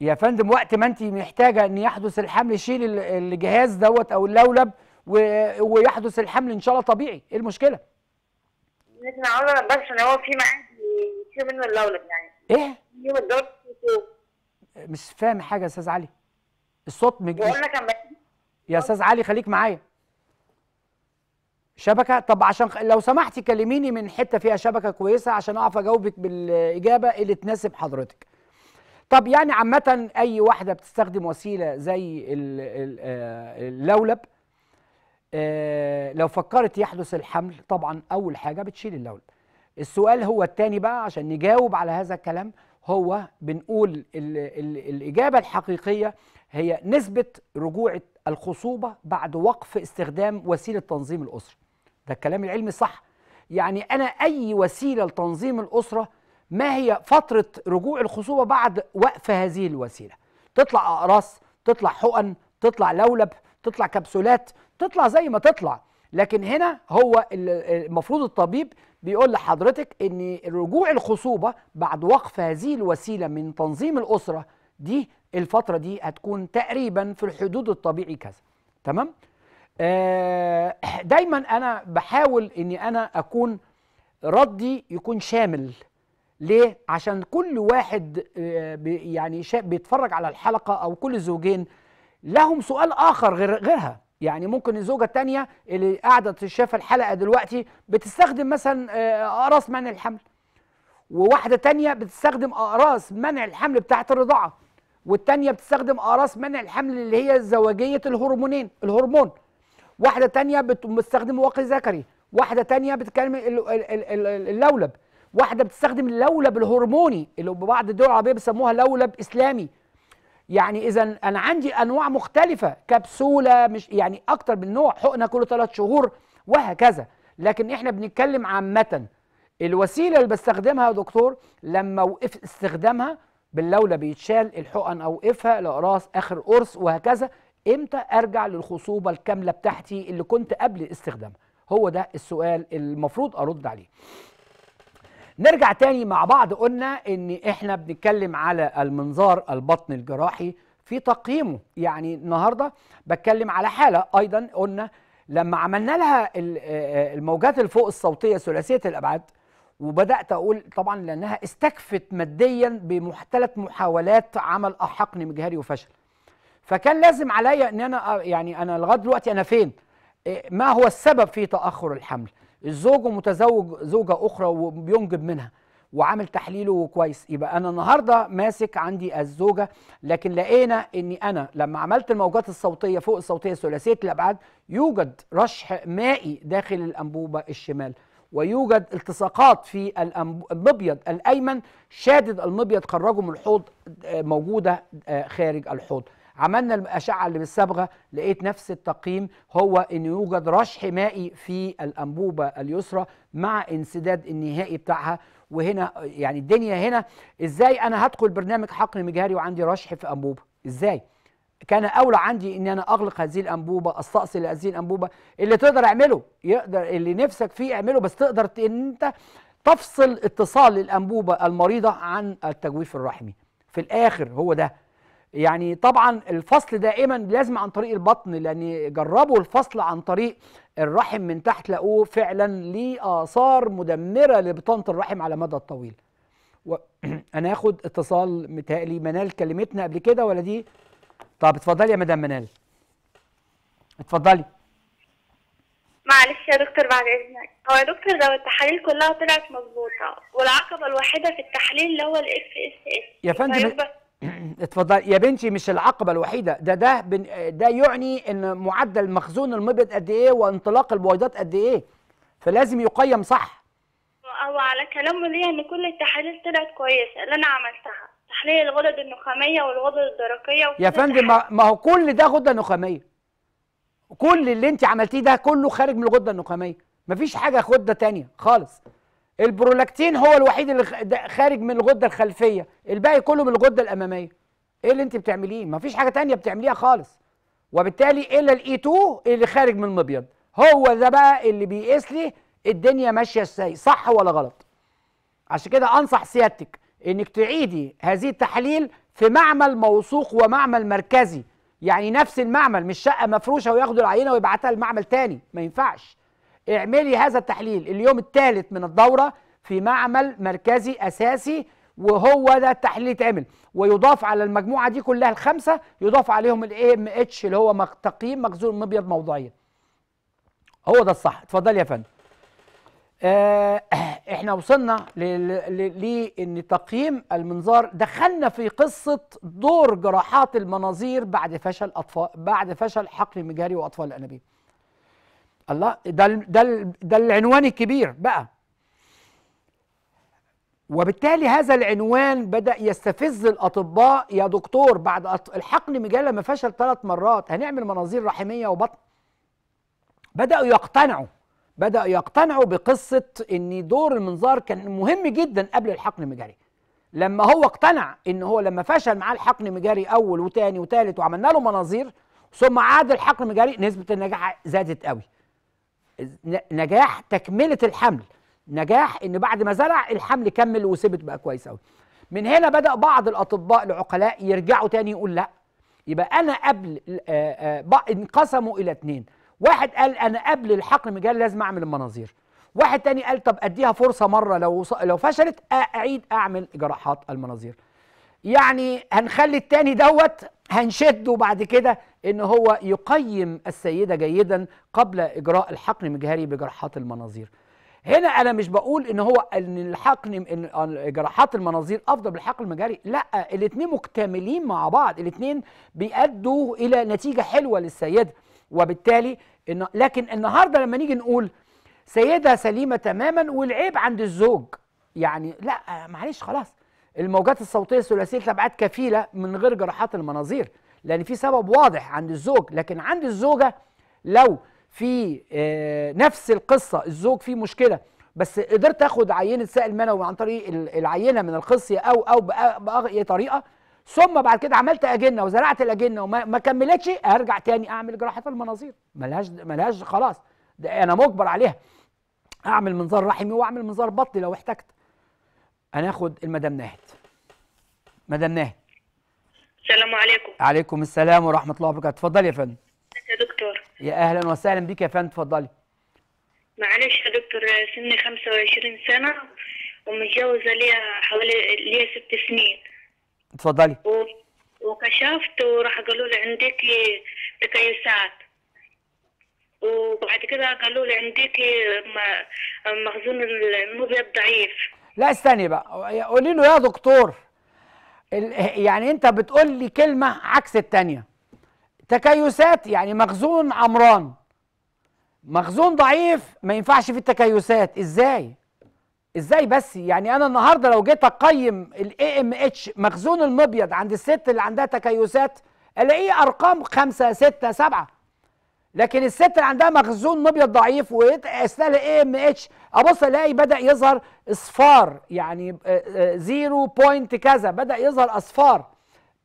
يا فندم وقت ما انت محتاجه ان يحدث الحمل شيل الجهاز دوت او اللولب ويحدث الحمل ان شاء الله طبيعي ايه المشكله؟ لكن عاوزه بس ان هو في معاه يشيل منه اللولب يعني ايه؟ يوم الدور مش فاهم حاجه يا استاذ علي الصوت مج... يا استاذ علي خليك معايا شبكه طب عشان لو سمحتي كلميني من حته فيها شبكه كويسه عشان اعرف اجاوبك بالاجابه اللي تناسب حضرتك طب يعني عامه اي واحده بتستخدم وسيله زي آه، اللولب آه، لو فكرت يحدث الحمل طبعا اول حاجه بتشيل اللولب السؤال هو التاني بقى عشان نجاوب على هذا الكلام هو بنقول الـ الـ الإجابة الحقيقية هي نسبة رجوع الخصوبة بعد وقف استخدام وسيلة تنظيم الأسرة ده الكلام العلمي صح يعني انا اي وسيله لتنظيم الاسره ما هي فتره رجوع الخصوبه بعد وقف هذه الوسيله تطلع اقراص تطلع حقن تطلع لولب تطلع كبسولات تطلع زي ما تطلع لكن هنا هو المفروض الطبيب بيقول لحضرتك ان رجوع الخصوبه بعد وقف هذه الوسيله من تنظيم الاسره دي الفتره دي هتكون تقريبا في الحدود الطبيعي كذا تمام آه، دايما انا بحاول اني انا اكون ردي يكون شامل ليه عشان كل واحد آه، يعني بيتفرج على الحلقه او كل زوجين لهم سؤال اخر غير غيرها يعني ممكن الزوجه الثانيه اللي قاعده شايفه الحلقه دلوقتي بتستخدم مثلا اقراص آه، منع الحمل وواحده ثانيه بتستخدم اقراص منع الحمل بتاعه الرضاعه والثانيه بتستخدم اقراص منع الحمل اللي هي زواجيه الهرمونين الهرمون واحده تانية بتستخدم واقي ذكري واحده تانية بتتكلم اللولب واحده بتستخدم اللولب الهرموني اللي ببعض الدول العربيه بيسموها لولب اسلامي يعني اذا انا عندي انواع مختلفه كبسوله مش يعني اكتر من نوع حقنه كل ثلاث شهور وهكذا لكن احنا بنتكلم عامه الوسيله اللي بستخدمها يا دكتور لما وقف استخدامها باللولب بيتشال الحقن او وقفها الاقراص اخر قرص وهكذا امتى ارجع للخصوبه الكامله بتاعتي اللي كنت قبل استخدامها هو ده السؤال المفروض ارد عليه نرجع تاني مع بعض قلنا ان احنا بنتكلم على المنظار البطن الجراحي في تقييمه يعني النهارده بتكلم على حاله ايضا قلنا لما عملنا لها آه، الموجات الفوق الصوتيه ثلاثيه الابعاد وبدات اقول طبعا لانها استكفت ماديا بثلاث محاولات عمل احقن مجهري وفشل فكان لازم عليا ان انا يعني انا لغايه دلوقتي انا فين إيه، ما هو السبب في تاخر الحمل الزوج متزوج زوجه اخرى وبينجب منها وعامل تحليله كويس يبقى انا النهارده ماسك عندي الزوجه لكن لقينا اني انا لما عملت الموجات الصوتيه فوق الصوتيه ثلاثيه الابعاد يوجد رشح مائي داخل الانبوبه الشمال ويوجد التصاقات في المبيض الايمن شادد المبيض خرجه من الحوض آه، موجوده آه، خارج الحوض عملنا الاشعه اللي بالصبغه لقيت نفس التقييم هو ان يوجد رشح مائي في الانبوبه اليسرى مع انسداد النهائي بتاعها وهنا يعني الدنيا هنا ازاي انا هدخل برنامج حقن مجهري وعندي رشح في انبوبه ازاي كان اولى عندي ان انا اغلق هذه الانبوبه استأصل هذه الانبوبه اللي تقدر اعمله يقدر اللي نفسك فيه اعمله بس تقدر ان انت تفصل اتصال الانبوبه المريضه عن التجويف الرحمي في الاخر هو ده يعني طبعا الفصل دائما لازم عن طريق البطن لان جربوا الفصل عن طريق الرحم من تحت لقوه فعلا ليه اثار مدمره لبطانه الرحم على المدى الطويل و... انا هاخد اتصال متهيألي منال كلمتنا قبل كده ولا دي طب اتفضلي يا مدام منال اتفضلي معلش يا دكتور بعد اذنك هو يا دكتور لو التحاليل كلها طلعت مظبوطه والعقبه الوحيده في التحليل اللي هو الاف اس اس يا فندم اتفضل يا بنتي مش العقبه الوحيده ده ده بن ده يعني ان معدل مخزون المبيض قد ايه وانطلاق البويضات قد ايه فلازم يقيم صح هو على كلامه ليه ان كل التحاليل طلعت كويسه اللي انا عملتها تحليل الغدد النخاميه والغدد الدرقيه يا فندم ما هو كل ده غده نخاميه كل اللي انت عملتيه ده كله خارج من الغده النخاميه مفيش حاجه غده تانية خالص البرولاكتين هو الوحيد اللي خارج من الغده الخلفيه الباقي كله من الغده الاماميه ايه اللي انت بتعمليه ما فيش حاجه تانية بتعمليها خالص وبالتالي الا الاي 2 e اللي خارج من المبيض هو ده بقى اللي بيقيس لي الدنيا ماشيه ازاي صح ولا غلط عشان كده انصح سيادتك انك تعيدي هذه التحاليل في معمل موثوق ومعمل مركزي يعني نفس المعمل مش شقه مفروشه وياخدوا العينه ويبعتها لمعمل تاني ما ينفعش اعملي هذا التحليل اليوم الثالث من الدورة في معمل مركزي أساسي وهو ده التحليل يتعمل ويضاف على المجموعة دي كلها الخمسة يضاف عليهم الاي ام اتش اللي هو تقييم مخزون مبيض موضعيا هو ده الصح اتفضل يا فندم آه، احنا وصلنا لان تقييم المنظار دخلنا في قصه دور جراحات المناظير بعد فشل اطفال بعد فشل حقن مجهري واطفال الانابيب الله ده ده ده العنوان الكبير بقى وبالتالي هذا العنوان بدا يستفز الاطباء يا دكتور بعد الحقن مجال لما فشل ثلاث مرات هنعمل مناظير رحميه وبطن بداوا يقتنعوا بداوا يقتنعوا بقصه ان دور المنظار كان مهم جدا قبل الحقن المجاري لما هو اقتنع ان هو لما فشل معاه الحقن المجاري اول وتاني وتالت وعملنا له مناظير ثم عاد الحقن المجاري نسبه النجاح زادت قوي نجاح تكمله الحمل نجاح ان بعد ما زرع الحمل كمل وثبت بقى كويس قوي من هنا بدا بعض الاطباء العقلاء يرجعوا تاني يقول لا يبقى انا قبل آه، آه، انقسموا الى اتنين واحد قال انا قبل الحقن مجال لازم اعمل المناظير واحد تاني قال طب اديها فرصه مره لو لو فشلت اعيد اعمل جراحات المناظير يعني هنخلي التاني دوت هنشده بعد كده ان هو يقيم السيده جيدا قبل اجراء الحقن المجهري بجراحات المناظير هنا انا مش بقول ان هو ان الحقن ان جراحات المناظير افضل من الحقن لا الاثنين مكتملين مع بعض الاثنين بيأدوا الى نتيجه حلوه للسيده وبالتالي إن لكن النهارده لما نيجي نقول سيده سليمه تماما والعيب عند الزوج يعني لا معلش خلاص الموجات الصوتيه الثلاثيه الابعاد كفيله من غير جراحات المناظير لان في سبب واضح عند الزوج لكن عند الزوجه لو في آه، نفس القصه الزوج فيه مشكله بس قدرت اخد عينه سائل منوي عن طريق العينه من القصيه او او باي طريقه ثم بعد كده عملت اجنه وزرعت الاجنه وما كملتش ارجع تاني اعمل جراحه المناظير ملهاش ملهاش خلاص ده انا مجبر عليها اعمل منظار رحمي واعمل منظار بطني لو احتجت هناخد المدام ناهد مدام ناهد السلام عليكم عليكم السلام ورحمه الله وبركاته اتفضلي يا فندم يا دكتور يا اهلا وسهلا بك يا فندم اتفضلي معلش يا دكتور سني 25 سنه ومتجوزه ليا حوالي ليا ست سنين اتفضلي و... وكشفت وراح قالوا لي عندك تكيسات وبعد كده قالوا لي عندك مخزون المبيض ضعيف لا استني بقى قولي له يا دكتور يعني انت بتقول لي كلمه عكس التانية تكيسات يعني مخزون عمران مخزون ضعيف ما ينفعش في التكيسات ازاي ازاي بس يعني انا النهارده لو جيت اقيم الاي ام اتش مخزون المبيض عند الست اللي عندها تكيسات الاقيه ارقام خمسة ستة سبعة لكن الست اللي عندها مخزون ابيض ضعيف وقاس لها الاي إيه ام اتش ابص الاقي بدا يظهر اصفار يعني آه، آه، زيرو بوينت كذا بدا يظهر اصفار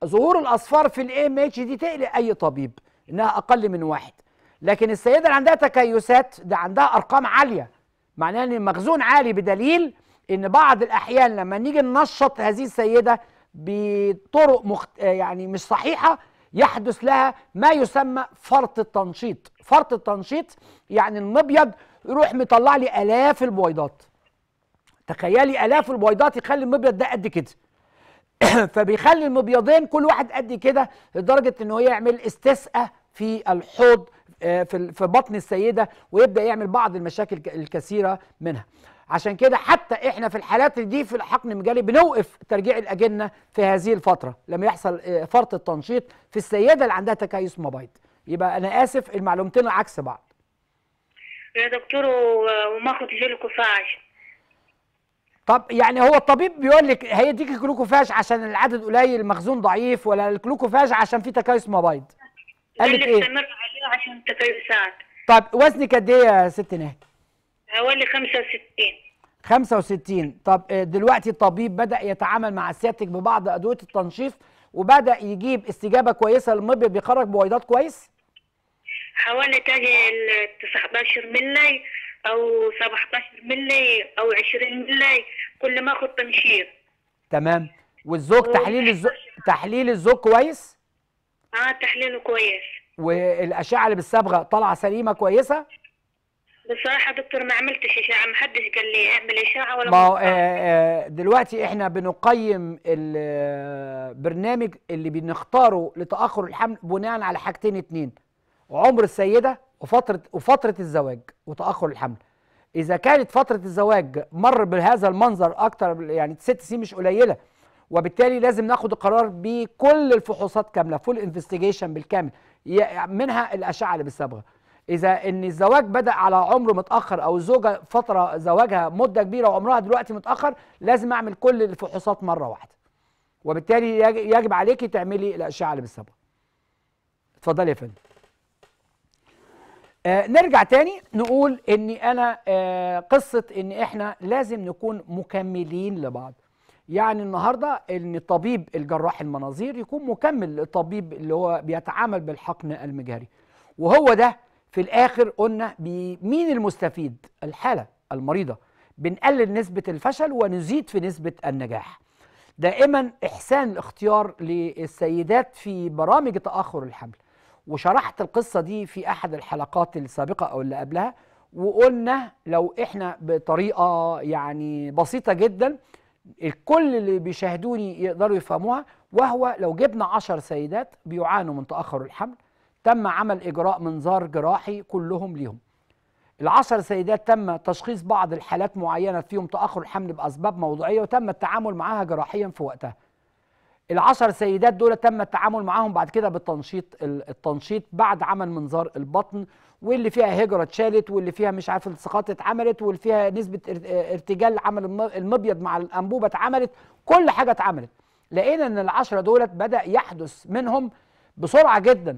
ظهور الاصفار في الاي ام اتش دي تقلق اي طبيب انها اقل من واحد لكن السيده اللي عندها تكيسات ده عندها ارقام عاليه معناها ان المخزون عالي بدليل ان بعض الاحيان لما نيجي ننشط هذه السيده بطرق مخت... آه، يعني مش صحيحه يحدث لها ما يسمى فرط التنشيط فرط التنشيط يعني المبيض يروح مطلع لي آلاف البويضات تخيلي آلاف البويضات يخلي المبيض ده قد كده فبيخلي المبيضين كل واحد قد كده لدرجة ان هو يعمل استسقاء في الحوض آه، في بطن السيدة ويبدأ يعمل بعض المشاكل الكثيرة منها عشان كده حتى احنا في الحالات دي في الحقن المجالي بنوقف ترجيع الاجنه في هذه الفتره لما يحصل آه، فرط التنشيط في السيده اللي عندها تكيس مبيض يبقى انا اسف المعلومتين عكس بعض يا دكتور وماخد جلوكوفاج طب يعني هو الطبيب بيقول لك هيديك جلوكوفاج عشان العدد قليل المخزون ضعيف ولا الجلوكوفاج عشان في تكيس مبيض قال لك ايه؟ عشان التكيسات طب وزنك قد ايه يا ست نهى؟ حوالي 65 65 طب آه، دلوقتي الطبيب بدأ يتعامل مع سيادتك ببعض أدوية التنشيف وبدأ يجيب استجابة كويسة للمبيض بيخرج بويضات كويس؟ حوالي تاجي ال 19 ملي أو 17 ملي أو 20 ملي كل ما آخد تنشيف تمام والزوج تحليل الزوج تحليل الزوج كويس؟ اه تحليله كويس والأشعة اللي بالصبغة طالعة سليمة كويسة؟ بصراحه دكتور ما عملتش اشاعه ما حدش قال لي اعمل اشاعه ولا ما هو آه، آه، دلوقتي احنا بنقيم البرنامج آه، اللي بنختاره لتاخر الحمل بناء على حاجتين اتنين عمر السيده وفتره وفتره الزواج وتاخر الحمل اذا كانت فتره الزواج مر بهذا المنظر اكتر يعني ست سنين مش قليله وبالتالي لازم ناخد القرار بكل الفحوصات كامله فول انفستيجيشن بالكامل منها الاشعه اللي بالصبغه اذا ان الزواج بدا على عمر متاخر او الزوجه فتره زواجها مده كبيره وعمرها دلوقتي متاخر لازم اعمل كل الفحوصات مره واحده وبالتالي يجب عليكي تعملي الاشعه اللي بالصبغه اتفضلي يا فندم آه نرجع تاني نقول ان انا آه قصه ان احنا لازم نكون مكملين لبعض يعني النهارده ان طبيب الجراح المناظير يكون مكمل للطبيب اللي هو بيتعامل بالحقن المجهري وهو ده في الاخر قلنا مين المستفيد الحاله المريضه بنقلل نسبه الفشل ونزيد في نسبه النجاح دائما احسان الاختيار للسيدات في برامج تاخر الحمل وشرحت القصه دي في احد الحلقات السابقه او اللي قبلها وقلنا لو احنا بطريقه يعني بسيطه جدا الكل اللي بيشاهدوني يقدروا يفهموها وهو لو جبنا 10 سيدات بيعانوا من تاخر الحمل تم عمل إجراء منظار جراحي كلهم ليهم العشر سيدات تم تشخيص بعض الحالات معينة فيهم تأخر الحمل بأسباب موضوعية وتم التعامل معها جراحيا في وقتها العشر سيدات دول تم التعامل معاهم بعد كده بالتنشيط التنشيط بعد عمل منظار البطن واللي فيها هجرة اتشالت واللي فيها مش عارف التصاقات اتعملت واللي فيها نسبة ارتجال عمل المبيض مع الأنبوبة اتعملت كل حاجة اتعملت لقينا ان العشرة دولت بدأ يحدث منهم بسرعة جدا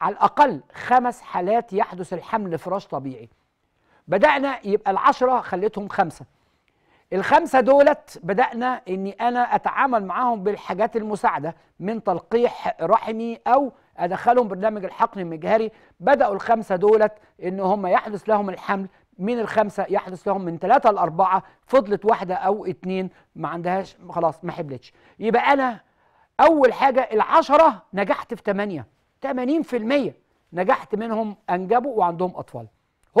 على الأقل خمس حالات يحدث الحمل فراش طبيعي بدأنا يبقى العشرة خليتهم خمسة الخمسة دولت بدأنا أني أنا أتعامل معاهم بالحاجات المساعدة من تلقيح رحمي أو أدخلهم برنامج الحقن المجهري بدأوا الخمسة دولت أن هم يحدث لهم الحمل من الخمسة يحدث لهم من ثلاثة لأربعة فضلت واحدة أو اتنين ما عندهاش خلاص ما حبلتش يبقى أنا أول حاجة العشرة نجحت في ثمانيه 80% نجحت منهم انجبوا وعندهم اطفال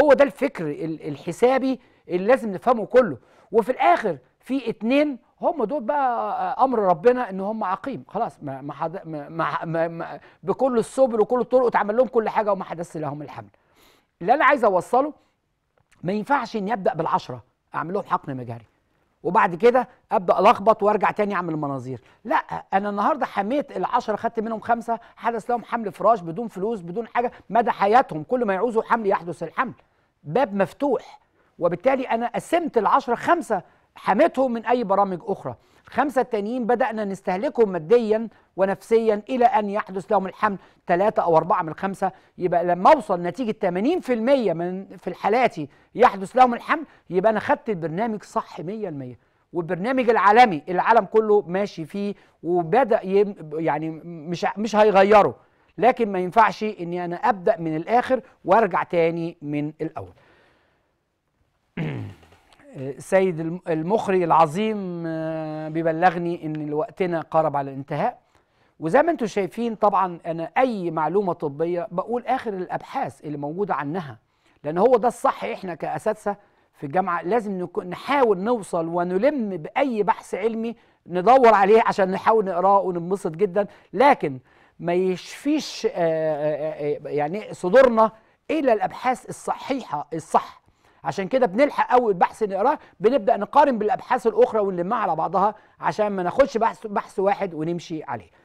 هو ده الفكر الحسابي اللي لازم نفهمه كله وفي الاخر في اتنين هم دول بقى امر ربنا ان هم عقيم خلاص ما ما ما ما ما بكل الصبر وكل الطرق اتعمل لهم كل حاجه وما حدث لهم الحمل اللي انا عايز اوصله ما ينفعش ان يبدا بالعشره اعمل لهم حقن مجاري وبعد كده ابدا الخبط وارجع تاني اعمل المناظير لا انا النهارده حميت العشرة خدت منهم خمسه حدث لهم حمل فراش بدون فلوس بدون حاجه مدى حياتهم كل ما يعوزوا حمل يحدث الحمل باب مفتوح وبالتالي انا قسمت العشرة خمسه حميتهم من اي برامج اخرى الخمسه التانيين بدانا نستهلكهم ماديا ونفسيا الى ان يحدث لهم الحمل ثلاثة او أربعة من خمسة يبقى لما اوصل نتيجه 80% من في حالاتي يحدث لهم الحمل يبقى انا خدت البرنامج صح 100% والبرنامج العالمي العالم كله ماشي فيه وبدا يعني مش مش هيغيره لكن ما ينفعش اني انا ابدا من الاخر وارجع تاني من الاول السيد المخرج العظيم آه، بيبلغني ان وقتنا قرب على الانتهاء وزي ما انتم شايفين طبعا انا اي معلومه طبيه بقول اخر الابحاث اللي موجوده عنها لان هو ده الصح احنا كاساتذه في الجامعه لازم نحاول نوصل ونلم باي بحث علمي ندور عليه عشان نحاول نقراه وننبسط جدا لكن ما يشفيش آه، آه، آه، يعني صدورنا الى الابحاث الصحيحه الصح عشان كده بنلحق اول بحث نقراه بنبدا نقارن بالابحاث الاخرى ونلمها على بعضها عشان ما ناخدش بحث بحث واحد ونمشي عليه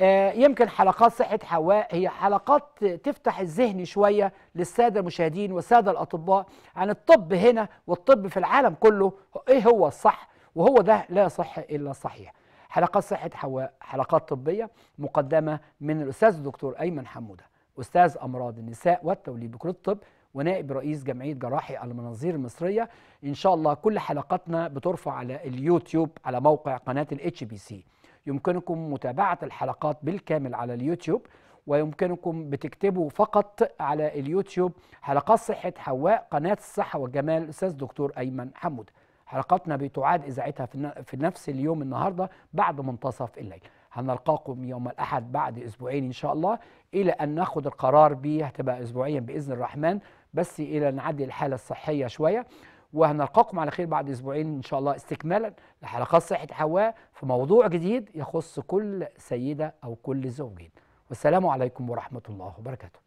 آه، يمكن حلقات صحة حواء هي حلقات تفتح الذهن شوية للسادة المشاهدين والسادة الأطباء عن الطب هنا والطب في العالم كله إيه هو الصح وهو ده لا يصح إلا الصحيح حلقات صحة حواء حلقات طبية مقدمة من الأستاذ الدكتور أيمن حمودة أستاذ أمراض النساء والتوليد بكلية الطب ونائب رئيس جمعية جراحي المناظير المصرية إن شاء الله كل حلقاتنا بترفع على اليوتيوب على موقع قناة الاتش بي سي يمكنكم متابعة الحلقات بالكامل على اليوتيوب ويمكنكم بتكتبوا فقط على اليوتيوب حلقات صحة حواء قناة الصحة والجمال الأستاذ دكتور أيمن حمود حلقاتنا بتعاد إذاعتها في نفس اليوم النهاردة بعد منتصف الليل هنلقاكم يوم الأحد بعد أسبوعين إن شاء الله إلى أن ناخد القرار بيه هتبقى أسبوعيا بإذن الرحمن بس إلى نعدي الحالة الصحية شوية وهنلقاكم على خير بعد اسبوعين ان شاء الله استكمالا لحلقات صحه حواء في موضوع جديد يخص كل سيده او كل زوجين والسلام عليكم ورحمه الله وبركاته